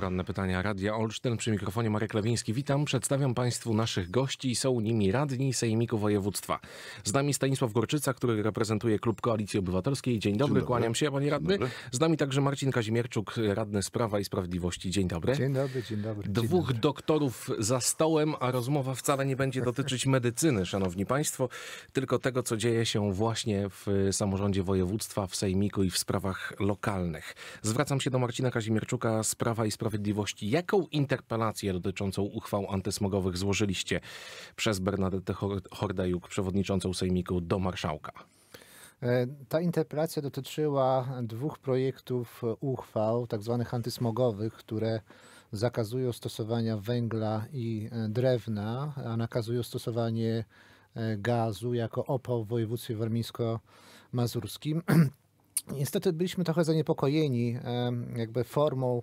Poranne pytania Radia Olsztyn. Przy mikrofonie Marek Lewiński. Witam. Przedstawiam Państwu naszych gości. Są nimi radni Sejmiku Województwa. Z nami Stanisław Gorczyca, który reprezentuje Klub Koalicji Obywatelskiej. Dzień dobry, Dzień dobry. kłaniam się, Panie Radny. Z nami także Marcin Kazimierczuk, radny Sprawa i Sprawiedliwości. Dzień dobry. Dzień dobry, dzień dobry. Dzień Dwóch dobry. doktorów za stołem, a rozmowa wcale nie będzie dotyczyć medycyny, szanowni państwo, tylko tego, co dzieje się właśnie w samorządzie województwa, w Sejmiku i w sprawach lokalnych. Zwracam się do Marcina Kazimierczuka Sprawa i Sprawiedliwości Sprawiedliwości, jaką interpelację dotyczącą uchwał antysmogowych złożyliście przez Bernadette Hordejuk, przewodniczącą Sejmiku, do marszałka? E, ta interpelacja dotyczyła dwóch projektów uchwał, tak zwanych antysmogowych, które zakazują stosowania węgla i e, drewna, a nakazują stosowanie e, gazu jako opał w województwie warmińsko-mazurskim. Niestety byliśmy trochę zaniepokojeni jakby formą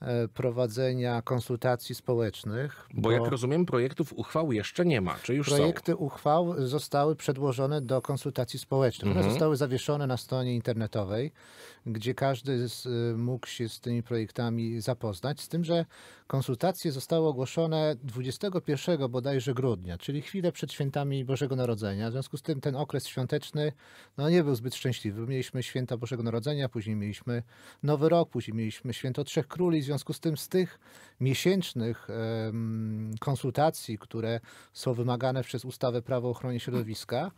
E, prowadzenia konsultacji społecznych. Bo, bo, jak rozumiem, projektów uchwał jeszcze nie ma, czy już Projekty są? uchwał zostały przedłożone do konsultacji społecznych. One mhm. zostały zawieszone na stronie internetowej, gdzie każdy z, e, mógł się z tymi projektami zapoznać, z tym, że konsultacje zostały ogłoszone 21 bodajże grudnia, czyli chwilę przed świętami Bożego Narodzenia. W związku z tym ten okres świąteczny no, nie był zbyt szczęśliwy. Mieliśmy święta Bożego Narodzenia, później mieliśmy Nowy Rok, później mieliśmy święto Trzech Króli, w związku z tym z tych miesięcznych konsultacji, które są wymagane przez ustawę Prawo Ochrony Środowiska,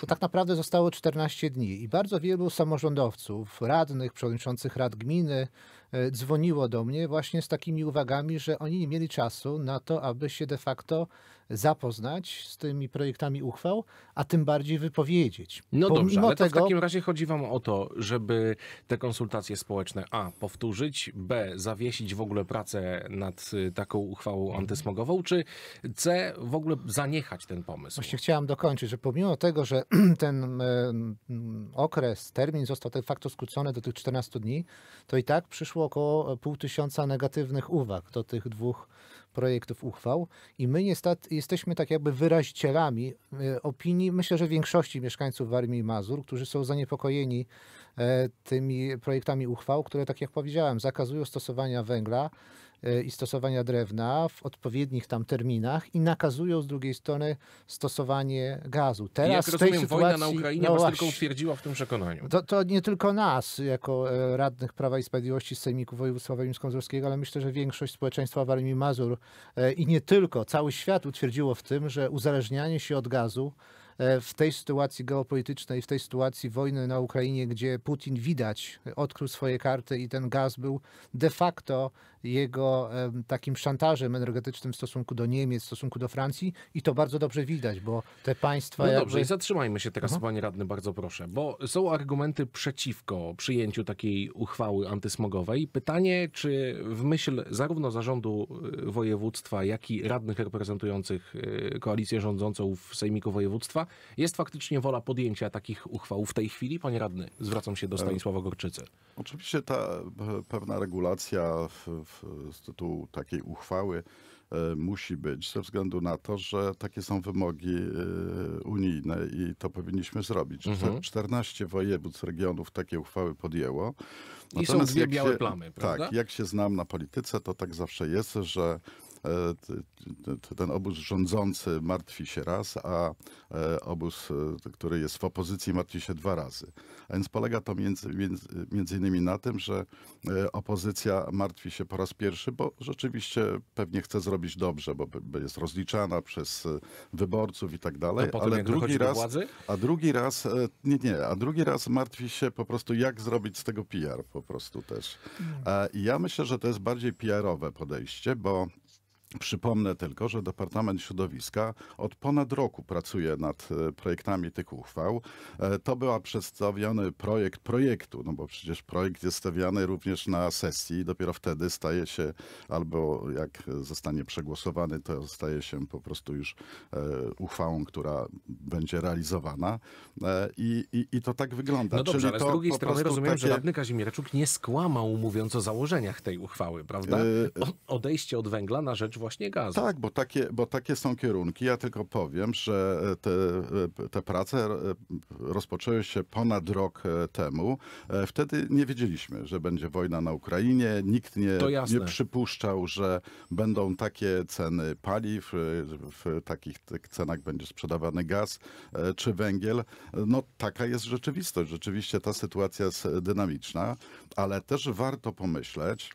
to tak naprawdę zostało 14 dni i bardzo wielu samorządowców, radnych, przewodniczących rad gminy, E, dzwoniło do mnie właśnie z takimi uwagami, że oni nie mieli czasu na to, aby się de facto zapoznać z tymi projektami uchwał, a tym bardziej wypowiedzieć. No Pomimo dobrze, ale tego... w takim razie chodzi wam o to, żeby te konsultacje społeczne a. powtórzyć, b. zawiesić w ogóle pracę nad y, taką uchwałą antysmogową, czy c. w ogóle zaniechać ten pomysł? Właśnie chciałam dokończyć, że pomimo tego, że ten e, okres, termin został de facto skrócony do tych 14 dni, to i tak przyszło przyszło około e, pół tysiąca negatywnych uwag do tych dwóch projektów uchwał i my niestety jesteśmy tak jakby wyrazicielami e, opinii, myślę, że większości mieszkańców Warmii i Mazur, którzy są zaniepokojeni e, tymi projektami uchwał, które tak jak powiedziałem zakazują stosowania węgla, E, i stosowania drewna w odpowiednich tam terminach i nakazują z drugiej strony stosowanie gazu. Teraz I jak rozumiem, tej sytuacji, wojna na Ukrainie no was właśnie, tylko utwierdziła w tym przekonaniu. To, to nie tylko nas, jako e, radnych Prawa i Sprawiedliwości z Sejmiku Województwa Warmińsko-Mazurskiego, ale myślę, że większość społeczeństwa Warmii Mazur e, i nie tylko, cały świat utwierdziło w tym, że uzależnianie się od gazu w tej sytuacji geopolitycznej, w tej sytuacji wojny na Ukrainie, gdzie Putin widać odkrył swoje karty i ten gaz był de facto jego takim szantażem energetycznym w stosunku do Niemiec, w stosunku do Francji i to bardzo dobrze widać, bo te państwa... No jakby... dobrze, i zatrzymajmy się teraz, Aha. Mhm. panie radny, bardzo proszę, bo są argumenty przeciwko przyjęciu takiej uchwały antysmogowej. Pytanie, czy w myśl zarówno zarządu y, województwa, jak i radnych reprezentujących y, koalicję rządzącą w Sejmiku Województwa jest faktycznie wola podjęcia takich uchwał w tej chwili? Panie radny, zwracam się do e, Stanisława Gorczycy. Oczywiście ta e, pewna regulacja w z tytułu takiej uchwały e, musi być ze względu na to, że takie są wymogi e, unijne i to powinniśmy zrobić. Mhm. 14 województw, regionów takie uchwały podjęło. Natomiast I są dwie białe się, plamy, tak, prawda? Tak, jak się znam na polityce, to tak zawsze jest, że E, ten obóz rządzący martwi się raz, a e, obóz, e, który jest w opozycji, martwi się dwa razy. A więc polega to między, między, między innymi na tym, że opozycja martwi się po raz pierwszy, bo rzeczywiście pewnie chce zrobić dobrze, bo jest rozliczana przez wyborców i tak dalej, ale drugi raz, a drugi raz, nie, nie, a drugi raz martwi się po prostu jak zrobić z tego PR po prostu też. No. I ja myślę, że to jest bardziej PR-owe podejście, bo Przypomnę tylko, że Departament Środowiska od ponad roku pracuje nad e, projektami tych uchwał. E, to była przedstawiony projekt projektu, no bo przecież projekt jest stawiany również na sesji i dopiero wtedy staje się, albo jak zostanie przegłosowany, to staje się po prostu już e, uchwałą, która będzie realizowana. I, i, i to tak wygląda. No dobrze, Czyli ale z drugiej strony rozumiem, takie... że radny Kazimierczuk nie skłamał mówiąc o założeniach tej uchwały, prawda? Odejście od węgla na rzecz właśnie gazu. Tak, bo takie, bo takie są kierunki. Ja tylko powiem, że te, te prace e, rozpoczęły się ponad rok e, temu. E, wtedy nie wiedzieliśmy, że będzie wojna na Ukrainie. Nikt nie, nie przypuszczał, że będą takie ceny paliw, w takich cenach będzie sprzedawany gaz czy węgiel. No taka jest rzeczywistość. Rzeczywiście ta sytuacja jest dynamiczna, ale też warto pomyśleć,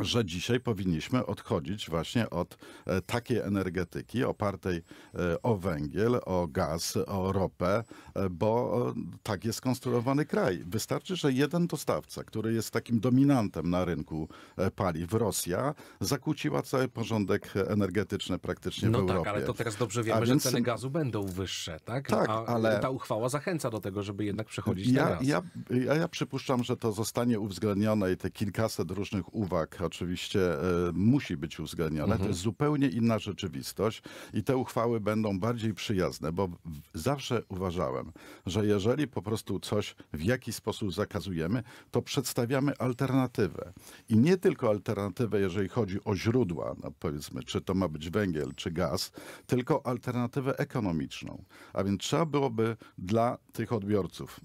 że dzisiaj powinniśmy odchodzić właśnie od e, takiej energetyki opartej e, o węgiel, o gaz, o ropę, e, bo tak jest skonstruowany kraj. Wystarczy, że jeden dostawca, który jest takim dominantem na rynku paliw, Rosja, zakłóciła cały porządek energetyczny praktycznie no w tak, Europie. No tak, ale to teraz dobrze wiemy, więc... że ceny gazu będą wyższe, tak? Tak, A ale... Ta uchwała zachęca do tego, żeby jednak przechodzić ja, na gaz. Ja, ja, ja przypuszczam, że to zostanie uwzględnione i te kilkaset różnych uwag oczywiście e, musi być uwzględnione. Mhm. To jest zupełnie inna rzeczywistość i te uchwały będą bardziej przyjazne, bo zawsze uważałem, że jeżeli po prostu coś w jakiś sposób zakazujemy, to przedstawiamy alternatywę. I nie tylko alternatywę, jeżeli chodzi o źródła, no powiedzmy, czy to ma być węgiel, czy gaz, tylko alternatywę ekonomiczną. A więc trzeba byłoby dla tych odbiorców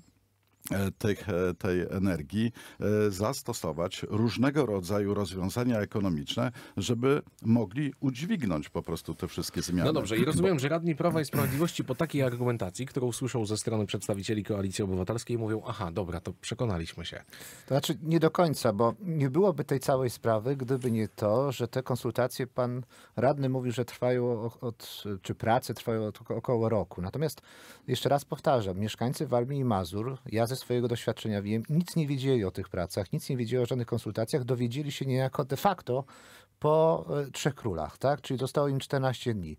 E, tych, e, tej energii e, zastosować różnego rodzaju rozwiązania ekonomiczne, żeby mogli udźwignąć po prostu te wszystkie no zmiany. No dobrze, i rozumiem, Bo... że radni Prawa i Sprawiedliwości po takiej argumentacji, którą usłyszą ze strony przedstawicieli Koalicji Obywatelskiej, mówią: Aha, dobra, to przekonaliśmy się. To znaczy nie do końca, bo nie byłoby tej całej sprawy, gdyby nie to, że te konsultacje pan radny mówił, że trwają od, czy prace trwają od około roku. Natomiast jeszcze raz powtarzam, mieszkańcy Warmii i Mazur, ja ze ze swojego doświadczenia wiem, nic nie wiedzieli o tych pracach, nic nie wiedzieli o żadnych konsultacjach, dowiedzieli się niejako de facto po e, Trzech Królach, tak? czyli dostało im 14 dni.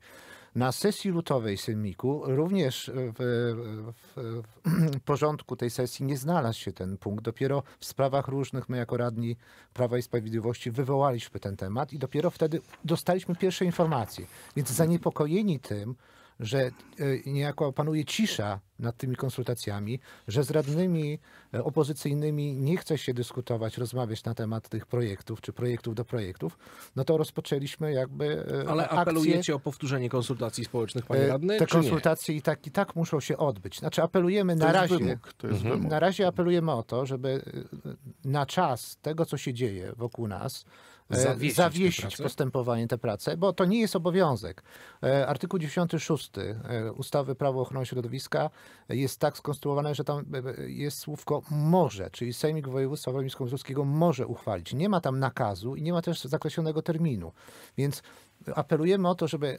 Na sesji lutowej Sejmiku również w, w, w, porządku tej sesji nie znalazł się ten punkt. Dopiero w sprawach różnych my jako radni Prawa i Sprawiedliwości wywołaliśmy ten temat i dopiero wtedy dostaliśmy pierwsze informacje. Więc zaniepokojeni tym, że e, niejako panuje cisza nad tymi konsultacjami, że z radnymi e, opozycyjnymi nie chce się dyskutować, rozmawiać na temat tych projektów, czy projektów do projektów, no to rozpoczęliśmy jakby e, Ale akcję. apelujecie o powtórzenie konsultacji społecznych, panie radny, Te konsultacje nie? i tak i tak muszą się odbyć. Znaczy apelujemy na razie, mhm. wymóg, na razie apelujemy o to, żeby na czas tego, co się dzieje wokół nas, zawiesić, zawiesić postępowanie, tę pracę, bo to nie jest obowiązek. E, artykuł 96 e, ustawy Prawo Ochrony Środowiska jest tak skonstruowany, że tam e, jest słówko może, czyli Sejmik Województwa Warmińsko-Mazurskiego może uchwalić. Nie ma tam nakazu i nie ma też zakreślonego terminu. Więc apelujemy o to, żeby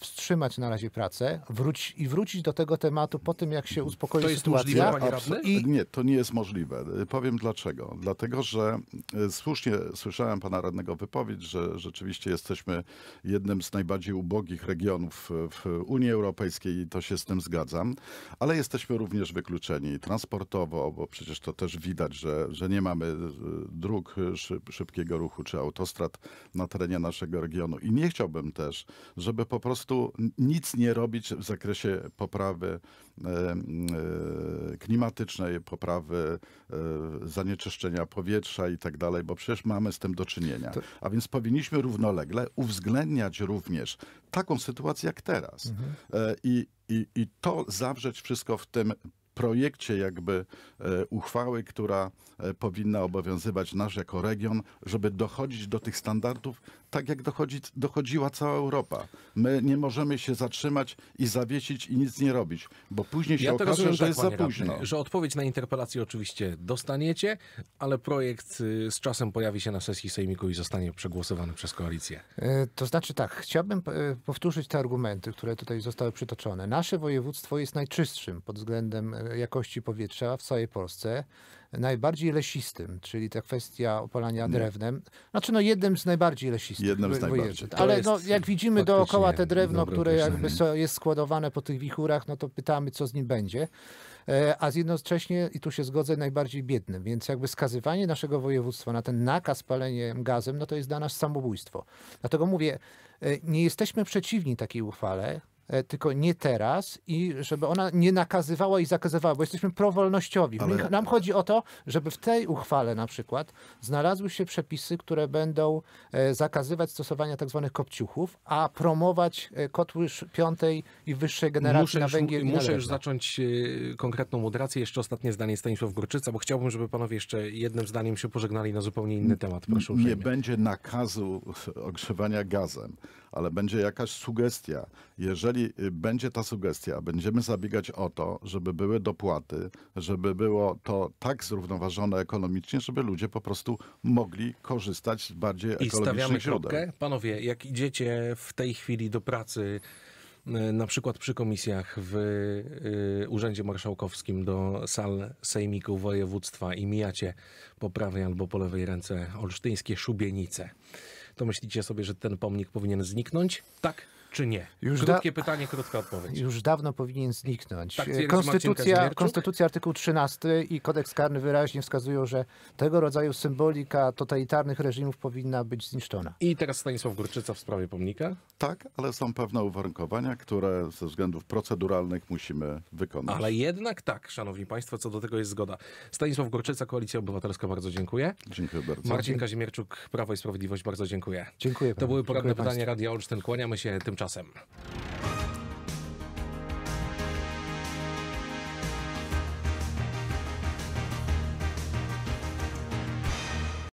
wstrzymać na razie pracę wróć, i wrócić do tego tematu po tym, jak się uspokoi to jest sytuacja. Możliwe, I... Nie, to nie jest możliwe. Powiem dlaczego. Dlatego, że e, słusznie słyszałem pana radnego wypowiedź, że rzeczywiście jesteśmy jednym z najbardziej ubogich regionów w Unii Europejskiej i to się z tym zgadzam, ale jesteśmy również wykluczeni transportowo, bo przecież to też widać, że, że nie mamy e, dróg szybkiego ruchu czy autostrad na terenie naszego regionu i nie chciałbym też, żeby po prostu prostu nic nie robić w zakresie poprawy e, e, klimatycznej, poprawy e, zanieczyszczenia powietrza i tak dalej, bo przecież mamy z tym do czynienia. A więc powinniśmy równolegle uwzględniać również taką sytuację jak teraz. Mhm. I, i, I to zawrzeć wszystko w tym projekcie jakby e, uchwały, która e, powinna obowiązywać nasz jako region, żeby dochodzić do tych standardów tak, jak dochodzi, dochodziła cała Europa. My nie możemy się zatrzymać i zawiesić i nic nie robić, bo później się ja okaże, rozumiem, że tak, jest za późno. Radny, że odpowiedź na interpelację oczywiście dostaniecie, ale projekt y, z czasem pojawi się na sesji sejmiku i zostanie przegłosowany przez koalicję. E, to znaczy tak, chciałbym powtórzyć te argumenty, które tutaj zostały przytoczone. Nasze województwo jest najczystszym pod względem jakości powietrza w całej Polsce najbardziej lesistym, czyli ta kwestia opalania drewnem. Znaczy no jednym z najbardziej lesistych. Jednym z najbardziej. Ale no, jak widzimy dookoła te drewno, które jakby jest składowane po tych wichurach, no to pytamy, co z nim będzie. E, a jednocześnie, i tu się zgodzę, najbardziej biednym. Więc jakby skazywanie naszego województwa na ten nakaz palenia gazem, no to jest dla nas samobójstwo. Dlatego mówię, e, nie jesteśmy przeciwni takiej uchwale, E, tylko nie teraz i żeby ona nie nakazywała i zakazywała, bo jesteśmy prowolnościowi. Ale... Nam chodzi o to, żeby w tej uchwale na przykład znalazły się przepisy, które będą e, zakazywać stosowania tak zwanych kopciuchów, a promować e, kotły piątej i wyższej generacji muszę na węgiel. Już, muszę już zacząć konkretną moderację. Jeszcze ostatnie zdanie Stanisław Górczyca, bo chciałbym, żeby panowie jeszcze jednym zdaniem się pożegnali na zupełnie inny temat. Proszę uprzejmie. Nie będzie nakazu ogrzewania gazem ale będzie jakaś sugestia. Jeżeli y, będzie ta sugestia, będziemy zabiegać o to, żeby były dopłaty, żeby było to tak zrównoważone ekonomicznie, żeby ludzie po prostu mogli korzystać z bardziej I ekologicznych stawiamy źródeł. Panowie, jak idziecie w tej chwili do pracy, y, na przykład przy komisjach w y, Urzędzie Marszałkowskim do sal sejmików województwa i mijacie po prawej albo po lewej ręce olsztyńskie szubienice to myślicie sobie, że ten pomnik powinien zniknąć? Tak? czy nie? Już Krótkie da... pytanie, krótka odpowiedź. Już dawno powinien zniknąć. Tak konstytucja, konstytucja artykuł 13 i kodeks karny wyraźnie wskazują, że tego rodzaju symbolika totalitarnych reżimów powinna być zniszczona. I teraz Stanisław Górczyca w sprawie pomnika? Tak, ale są pewne uwarunkowania, które ze względów proceduralnych musimy wykonać. Ale jednak tak, szanowni państwo, co do tego jest zgoda. Stanisław Górczyca, Koalicja Obywatelska, bardzo dziękuję. Dziękuję bardzo. Marcin Kazimierczuk, Prawo i Sprawiedliwość, bardzo dziękuję. Dziękuję. To były poranne pytania Radia Olsztyn. Kłaniamy się tymczasem Shazam.